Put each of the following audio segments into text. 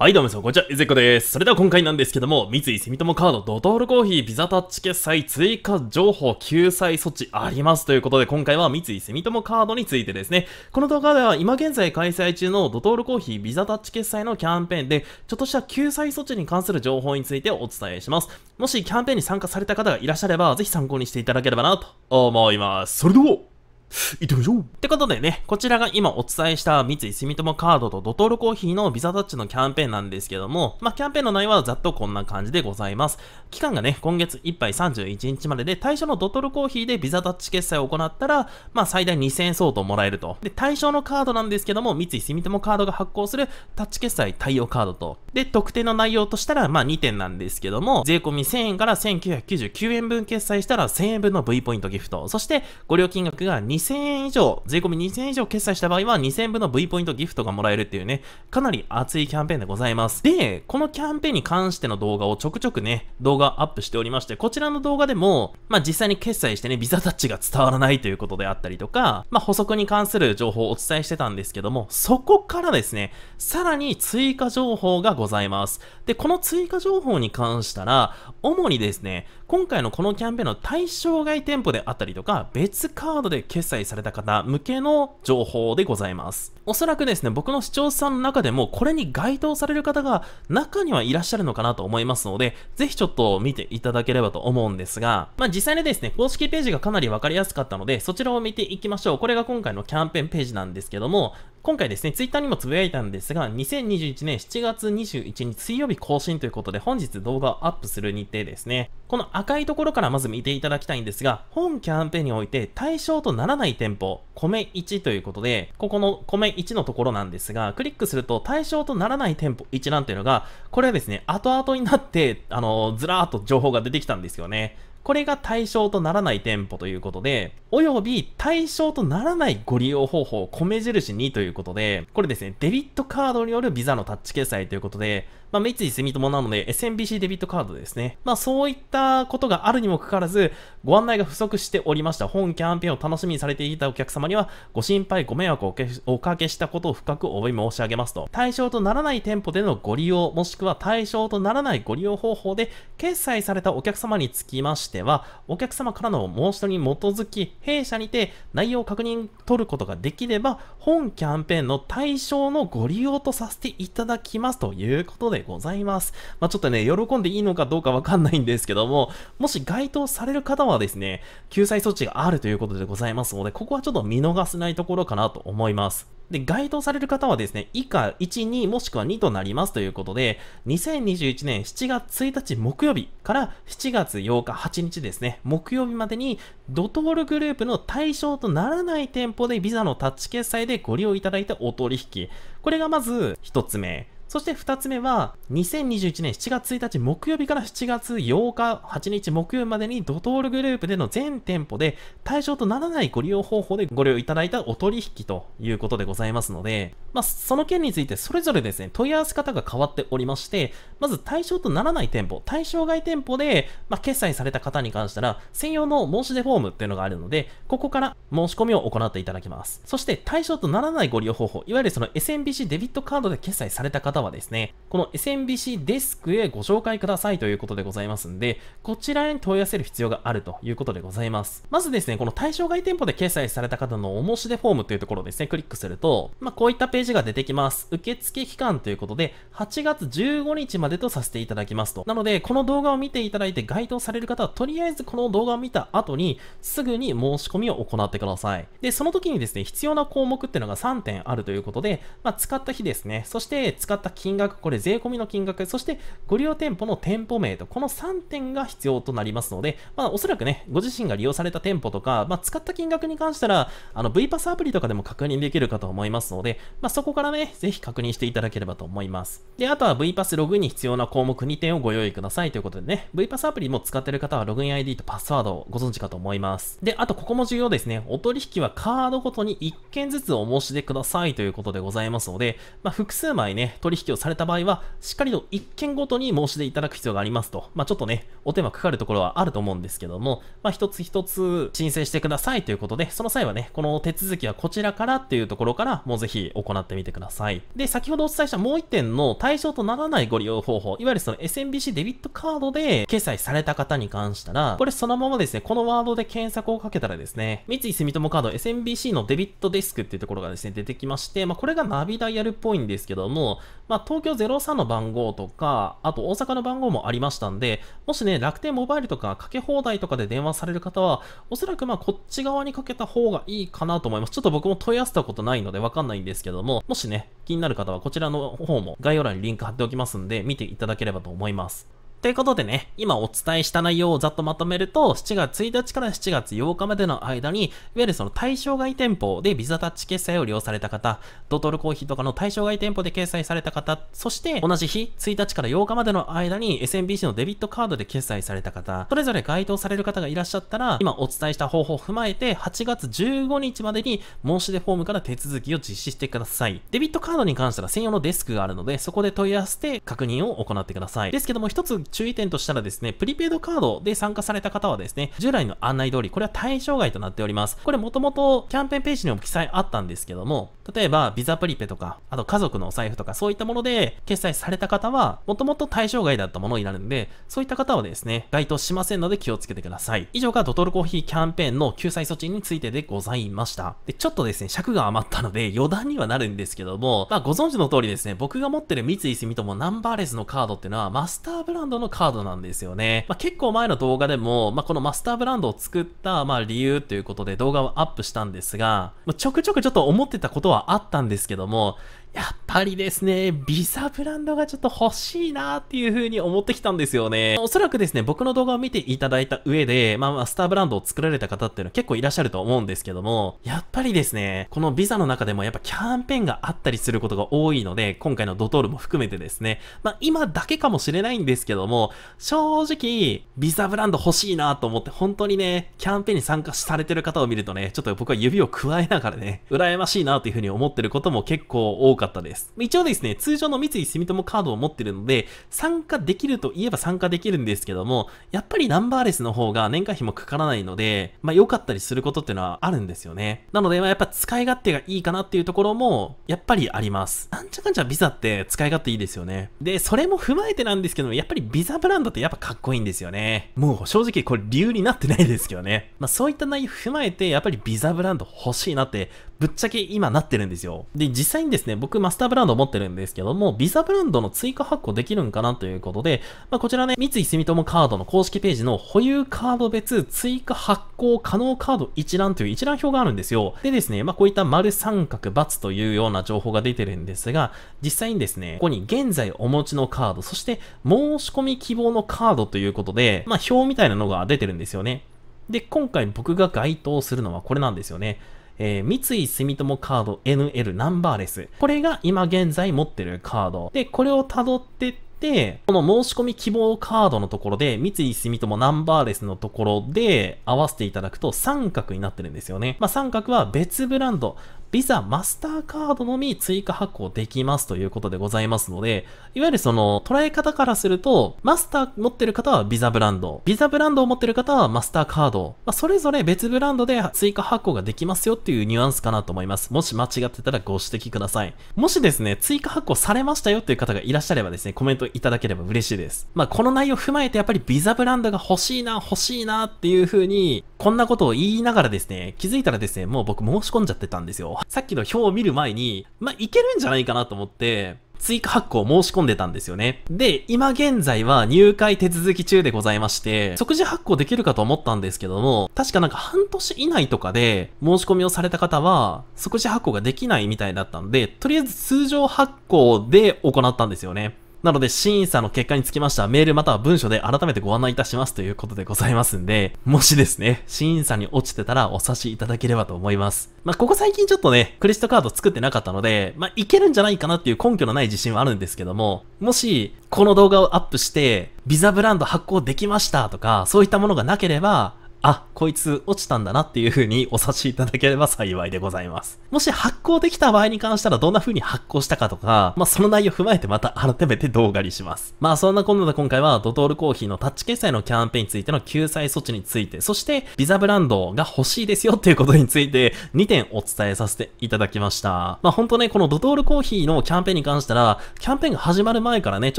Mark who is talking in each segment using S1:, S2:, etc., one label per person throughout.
S1: はい、どうも皆さん、こんにちは。いずこです。それでは今回なんですけども、三井住友カード、ドトールコーヒー、ビザタッチ決済、追加情報、救済措置あります。ということで、今回は三井住友カードについてですね、この動画では今現在開催中のドトールコーヒー、ビザタッチ決済のキャンペーンで、ちょっとした救済措置に関する情報についてお伝えします。もしキャンペーンに参加された方がいらっしゃれば、ぜひ参考にしていただければなと思います。それでは行ってみましょうってことでね、こちらが今お伝えした三井住友カードとドトールコーヒーのビザタッチのキャンペーンなんですけども、まあ、キャンペーンの内容はざっとこんな感じでございます。期間がね、今月いっぱい31日までで、対象のドトールコーヒーでビザタッチ決済を行ったら、まあ、最大2000円相当もらえると。で、対象のカードなんですけども、三井住友カードが発行するタッチ決済対応カードと。で、特定の内容としたら、まあ、2点なんですけども、税込み1000円から1999円分決済したら1000円分の V ポイントギフト。そして、ご料金額が2 2000円以上、税込2000円以上決済した場合は2000円分の V ポイントギフトがもらえるっていうね、かなり熱いキャンペーンでございます。で、このキャンペーンに関しての動画をちょくちょくね、動画アップしておりまして、こちらの動画でも、まあ、実際に決済してね、ビザタッチが伝わらないということであったりとか、まあ、補足に関する情報をお伝えしてたんですけども、そこからですね、さらに追加情報がございます。で、この追加情報に関したら、主にですね、今回のこのキャンペーンの対象外店舗であったりとか、別カードで決済された方向けの情報でございます。おそらくですね、僕の視聴者さんの中でも、これに該当される方が中にはいらっしゃるのかなと思いますので、ぜひちょっと見ていただければと思うんですが、まあ、実際にですね、公式ページがかなりわかりやすかったので、そちらを見ていきましょう。これが今回のキャンペーンページなんですけども、今回ですね、ツイッターにもつぶやいたんですが、2021年7月21日水曜日更新ということで、本日動画をアップする日程ですね。この赤いところからまず見ていただきたいんですが、本キャンペーンにおいて対象とならない店舗、米1ということで、ここの米1のところなんですが、クリックすると対象とならない店舗一覧というのが、これはですね、後々になって、あのずらーっと情報が出てきたんですよね。これが対象とならない店舗ということで、および対象とならないご利用方法米印にということで、これですね、デビットカードによるビザのタッチ決済ということで、まあ、三井住友なので SMBC デビットカードですね。まあ、そういったことがあるにもかかわらず、ご案内が不足しておりました。本キャンペーンを楽しみにされていたお客様には、ご心配、ご迷惑をおかけしたことを深くお詫び申し上げますと。対象とならない店舗でのご利用、もしくは対象とならないご利用方法で決済されたお客様につきまして、しては、お客様からの申し出に基づき、弊社にて内容を確認取ることができれば、本キャンペーンの対象のご利用とさせていただきますということでございます。まあ、ちょっとね、喜んでいいのかどうかわかんないんですけども、もし該当される方はですね、救済措置があるということでございますので、ここはちょっと見逃せないところかなと思います。で、該当される方はですね、以下1、2もしくは2となりますということで、2021年7月1日木曜日から7月8日8日ですね、木曜日までにドトールグループの対象とならない店舗でビザのタッチ決済でご利用いただいたお取引。これがまず1つ目。そして2つ目は、2021年7月1日木曜日から7月8日、8日木曜日までにドトールグループでの全店舗で対象とならないご利用方法でご利用いただいたお取引ということでございますので、まあ、その件についてそれぞれですね、問い合わせ方が変わっておりまして、まず対象とならない店舗、対象外店舗で、まあ、決済された方に関したら、専用の申し出フォームっていうのがあるので、ここから申し込みを行っていただきます。そして対象とならないご利用方法、いわゆるその SMBC デビットカードで決済された方方はですね、この SMBC デスクへご紹介くださいということでございますんで、こちらに問い合わせる必要があるということでございます。まずですね、この対象外店舗で掲載された方のお申し出フォームというところですね、クリックすると、まあ、こういったページが出てきます。受付期間ということで、8月15日までとさせていただきますと。なので、この動画を見ていただいて該当される方は、とりあえずこの動画を見た後に、すぐに申し込みを行ってください。で、その時にですね、必要な項目っていうのが3点あるということで、まあ、使った日ですね、そして使ったた金額、これ税込みの金額、そしてご利用店舗の店舗名と、この3点が必要となりますので、まあ、おそらくね、ご自身が利用された店舗とか、まあ、使った金額に関したら、あの V パスアプリとかでも確認できるかと思いますので、まあ、そこからね、ぜひ確認していただければと思います。で、あとは V パスログインに必要な項目2点をご用意くださいということでね、V パスアプリも使ってる方はログイン ID とパスワードをご存知かと思います。で、あとここも重要ですね、お取引はカードごとに1件ずつお申し出くださいということでございますので、まあ、複数枚ね、取取引をされた場合は、しっかりと1件ごとに申し出いただく必要がありますと、まあ、ちょっとね、お手間かかるところはあると思うんですけども、まあ、一つ一つ申請してくださいということで、その際はね、この手続きはこちらからっていうところから、もうぜひ行ってみてください。で、先ほどお伝えしたもう1点の対象とならないご利用方法、いわゆるその SMBC デビットカードで決済された方に関したら、これそのままですね、このワードで検索をかけたらですね、三井住友カード SMBC のデビットデスクっていうところがですね、出てきまして、まあ、これがナビダイヤルっぽいんですけども、まあ、東京03の番号とか、あと大阪の番号もありましたんで、もしね、楽天モバイルとかかけ放題とかで電話される方は、おそらくまあこっち側にかけた方がいいかなと思います。ちょっと僕も問い合わせたことないのでわかんないんですけども、もしね、気になる方はこちらの方も概要欄にリンク貼っておきますんで、見ていただければと思います。ということでね、今お伝えした内容をざっとまとめると、7月1日から7月8日までの間に、いわゆるその対象外店舗でビザタッチ決済を利用された方、ドトールコーヒーとかの対象外店舗で掲載された方、そして同じ日、1日から8日までの間に SMBC のデビットカードで決済された方、それぞれ該当される方がいらっしゃったら、今お伝えした方法を踏まえて、8月15日までに申し出フォームから手続きを実施してください。デビットカードに関しては専用のデスクがあるので、そこで問い合わせて確認を行ってください。ですけども、一つ注意点としたらですね、プリペイドカードで参加された方はですね、従来の案内通り、これは対象外となっております。これもともとキャンペーンページにも記載あったんですけども、例えば、ビザプリペとか、あと家族のお財布とか、そういったもので決済された方は、もともと対象外だったものになるんで、そういった方はですね、該当しませんので気をつけてください。以上がドトルコーヒーキャンペーンの救済措置についてでございました。で、ちょっとですね、尺が余ったので余談にはなるんですけども、まあご存知の通りですね、僕が持ってる三井住友ナンバーレスのカードっていうのは、マスターブランドのカードなんですよね。まあ、結構前の動画でも、まあ、このマスターブランドを作った、まあ、理由ということで動画をアップしたんですが、まあ、ちょくちょくちょっと思ってたことはあったんですけども、やっぱりですね、ビザブランドがちょっと欲しいなっていう風に思ってきたんですよね。おそらくですね、僕の動画を見ていただいた上で、まあまあスターブランドを作られた方っていうのは結構いらっしゃると思うんですけども、やっぱりですね、このビザの中でもやっぱキャンペーンがあったりすることが多いので、今回のドトールも含めてですね、まあ今だけかもしれないんですけども、正直、ビザブランド欲しいなと思って本当にね、キャンペーンに参加されてる方を見るとね、ちょっと僕は指を加えながらね、羨ましいなという風に思ってることも結構多かったったです。一応ですね、通常の三井住友カードを持ってるので、参加できるといえば参加できるんですけども、やっぱりナンバーレスの方が年会費もかからないので、まあ良かったりすることっていうのはあるんですよね。なので、まあやっぱ使い勝手がいいかなっていうところも、やっぱりあります。なんちゃかんちゃビザって使い勝手いいですよね。で、それも踏まえてなんですけども、やっぱりビザブランドってやっぱかっこいいんですよね。もう正直これ理由になってないですけどね。まあそういった内容踏まえて、やっぱりビザブランド欲しいなって、ぶっちゃけ今なってるんですよ。で、実際にですね、僕僕マスターブランド持ってるんですけども、ビザブランドの追加発行できるんかなということで、まあ、こちらね、三井住友カードの公式ページの保有カード別追加発行可能カード一覧という一覧表があるんですよ。でですね、まあ、こういった丸三角×というような情報が出てるんですが、実際にですね、ここに現在お持ちのカード、そして申し込み希望のカードということで、まあ、表みたいなのが出てるんですよね。で、今回僕が該当するのはこれなんですよね。えー、三井住友カード NL ナンバーレス。これが今現在持ってるカード。で、これを辿ってって、この申し込み希望カードのところで、三井住友ナンバーレスのところで合わせていただくと三角になってるんですよね。まあ、三角は別ブランド、ビザ、マスターカードのみ追加発行できますということでございますので、いわゆるその捉え方からすると、マスター持ってる方はビザブランド、ビザブランドを持ってる方はマスターカード、まあ、それぞれ別ブランドで追加発行ができますよっていうニュアンスかなと思います。もし間違ってたらご指摘ください。もしですね、追加発行されましたよっていう方がいらっしゃればですね、コメントいただければ嬉しいです。まあ、この内容を踏まえてやっぱりビザブランドが欲しいな、欲しいなっていう風にこんなことを言いながらですね、気づいたらですね、もう僕申し込んじゃってたんですよ。さっきの表を見る前に、まあ、いけるんじゃないかなと思って、追加発行を申し込んでたんですよね。で、今現在は入会手続き中でございまして、即時発行できるかと思ったんですけども、確かなんか半年以内とかで申し込みをされた方は、即時発行ができないみたいだったんで、とりあえず通常発行で行ったんですよね。なので、審査の結果につきましては、メールまたは文書で改めてご案内いたしますということでございますんで、もしですね、審査に落ちてたらお察しいただければと思います。まあ、ここ最近ちょっとね、クレジットカード作ってなかったので、まあ、いけるんじゃないかなっていう根拠のない自信はあるんですけども、もし、この動画をアップして、ビザブランド発行できましたとか、そういったものがなければ、あ、こいつ落ちたんだなっていう風にお察しいただければ幸いでございます。もし発行できた場合に関したらどんな風に発行したかとか、まあその内容踏まえてまた改めて動画にします。まあそんなこんなで今回はドトールコーヒーのタッチ決済のキャンペーンについての救済措置について、そしてビザブランドが欲しいですよっていうことについて2点お伝えさせていただきました。まあ本当ね、このドトールコーヒーのキャンペーンに関したら、キャンペーンが始まる前からね、ち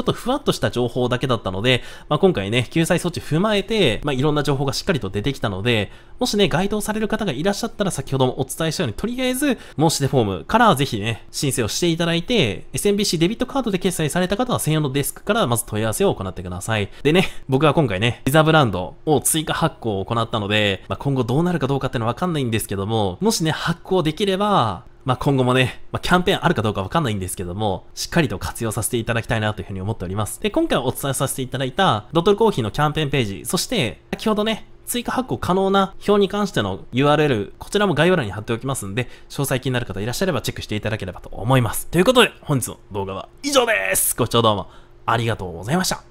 S1: ょっとふわっとした情報だけだったので、まあ今回ね、救済措置踏まえて、まあいろんな情報がしっかりと出てできたので、もしね、該当される方がいらっしゃったら先ほどもお伝えしたように、とりあえず、申し出フォームからぜひね、申請をしていただいて、SMBC デビットカードで決済された方は専用のデスクからまず問い合わせを行ってください。でね、僕は今回ね、ビザブランドを追加発行を行ったので、まあ、今後どうなるかどうかっていうのはわかんないんですけども、もしね、発行できれば、まあ、今後もね、まあ、キャンペーンあるかどうかわかんないんですけども、しっかりと活用させていただきたいなというふうに思っております。で、今回お伝えさせていただいた、ドトルコーヒーのキャンペーンページ、そして、先ほどね、追加発行可能な表に関しての URL、こちらも概要欄に貼っておきますんで、詳細気になる方いらっしゃればチェックしていただければと思います。ということで、本日の動画は以上ですご視聴どうもありがとうございました。